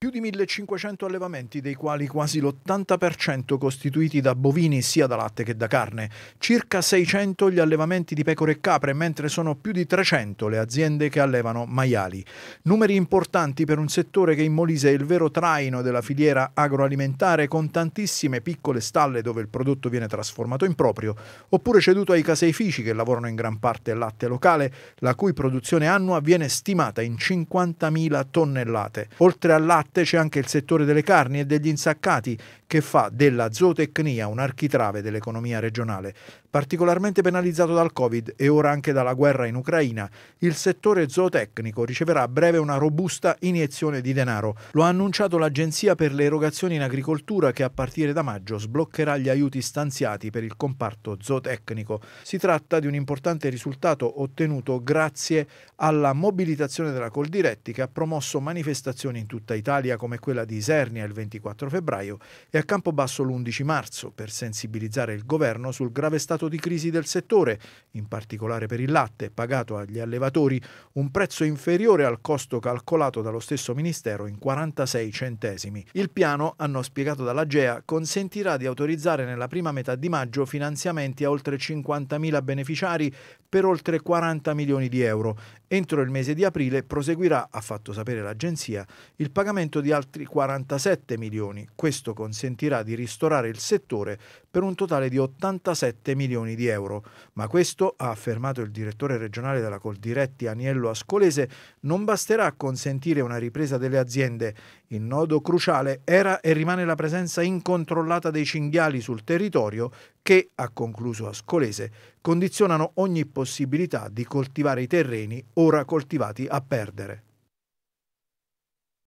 Più di 1500 allevamenti, dei quali quasi l'80% costituiti da bovini sia da latte che da carne, circa 600 gli allevamenti di pecore e capre, mentre sono più di 300 le aziende che allevano maiali. Numeri importanti per un settore che in Molise è il vero traino della filiera agroalimentare, con tantissime piccole stalle dove il prodotto viene trasformato in proprio, oppure ceduto ai caseifici che lavorano in gran parte latte locale, la cui produzione annua viene stimata in 50.000 tonnellate. Oltre al latte, latte c'è anche il settore delle carni e degli insaccati che fa della zootecnia un architrave dell'economia regionale. Particolarmente penalizzato dal Covid e ora anche dalla guerra in Ucraina, il settore zootecnico riceverà a breve una robusta iniezione di denaro. Lo ha annunciato l'Agenzia per le erogazioni in agricoltura che a partire da maggio sbloccherà gli aiuti stanziati per il comparto zootecnico. Si tratta di un importante risultato ottenuto grazie alla mobilitazione della Coldiretti che ha promosso manifestazioni in tutta Italia Italia come quella di Isernia il 24 febbraio e a Campobasso l'11 marzo per sensibilizzare il governo sul grave stato di crisi del settore, in particolare per il latte, pagato agli allevatori un prezzo inferiore al costo calcolato dallo stesso Ministero in 46 centesimi. Il piano, hanno spiegato dalla GEA, consentirà di autorizzare nella prima metà di maggio finanziamenti a oltre 50.000 beneficiari per oltre 40 milioni di euro. Entro il mese di aprile proseguirà, ha fatto sapere l'agenzia, il pagamento aumento di altri 47 milioni. Questo consentirà di ristorare il settore per un totale di 87 milioni di euro. Ma questo, ha affermato il direttore regionale della Coldiretti Aniello Ascolese, non basterà a consentire una ripresa delle aziende. Il nodo cruciale era e rimane la presenza incontrollata dei cinghiali sul territorio che, ha concluso Ascolese, condizionano ogni possibilità di coltivare i terreni ora coltivati a perdere.